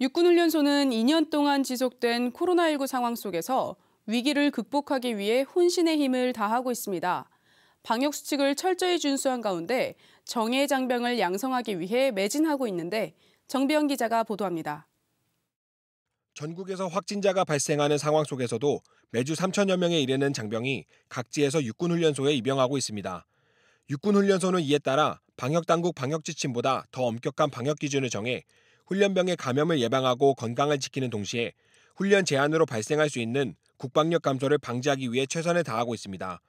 육군훈련소는 2년 동안 지속된 코로나19 상황 속에서 위기를 극복하기 위해 혼신의 힘을 다하고 있습니다. 방역수칙을 철저히 준수한 가운데 정예 장병을 양성하기 위해 매진하고 있는데 정비영 기자가 보도합니다. 전국에서 확진자가 발생하는 상황 속에서도 매주 3천여 명에 이르는 장병이 각지에서 육군훈련소에 입영하고 있습니다. 육군훈련소는 이에 따라 방역당국 방역지침보다 더 엄격한 방역기준을 정해 훈련병의 감염을 예방하고 건강을 지키는 동시에 훈련 제한으로 발생할 수 있는 국방력 감소를 방지하기 위해 최선을 다하고 있습니다.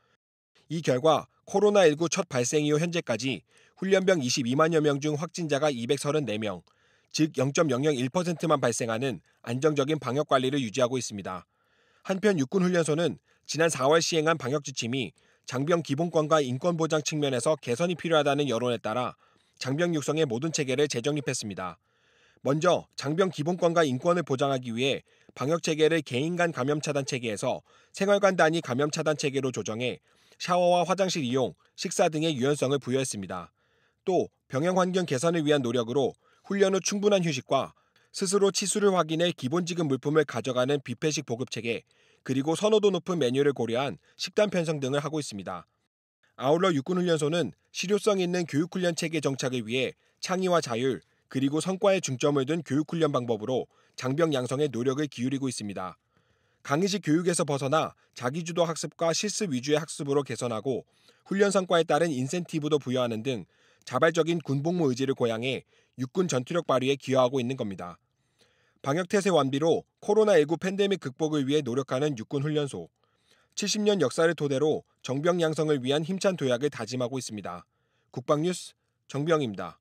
이 결과 코로나19 첫 발생 이후 현재까지 훈련병 22만여 명 중 확진자가 234명, 즉 0.001%만 발생하는 안정적인 방역 관리를 유지하고 있습니다. 한편 육군 훈련소는 지난 4월 시행한 방역 지침이 장병 기본권과 인권 보장 측면에서 개선이 필요하다는 여론에 따라 장병 육성의 모든 체계를 재정립했습니다. 먼저 장병 기본권과 인권을 보장하기 위해 방역 체계를 개인 간 감염 차단 체계에서 생활관 단위 감염 차단 체계로 조정해 샤워와 화장실 이용, 식사 등의 유연성을 부여했습니다. 또 병영 환경 개선을 위한 노력으로 훈련 후 충분한 휴식과 스스로 치수를 확인해 기본지급 물품을 가져가는 뷔페식 보급 체계, 그리고 선호도 높은 메뉴를 고려한 식단 편성 등을 하고 있습니다. 아울러 육군훈련소는 실효성 있는 교육훈련 체계 정착을 위해 창의와 자율, 그리고 성과에 중점을 둔 교육 훈련 방법으로 장병 양성에 노력을 기울이고 있습니다. 강의식 교육에서 벗어나 자기주도 학습과 실습 위주의 학습으로 개선하고 훈련 성과에 따른 인센티브도 부여하는 등 자발적인 군복무 의지를 고양해 육군 전투력 발휘에 기여하고 있는 겁니다. 방역태세 완비로 코로나19 팬데믹 극복을 위해 노력하는 육군훈련소. 70년 역사를 토대로 정병 양성을 위한 힘찬 도약을 다짐하고 있습니다. 국방뉴스 정병입니다.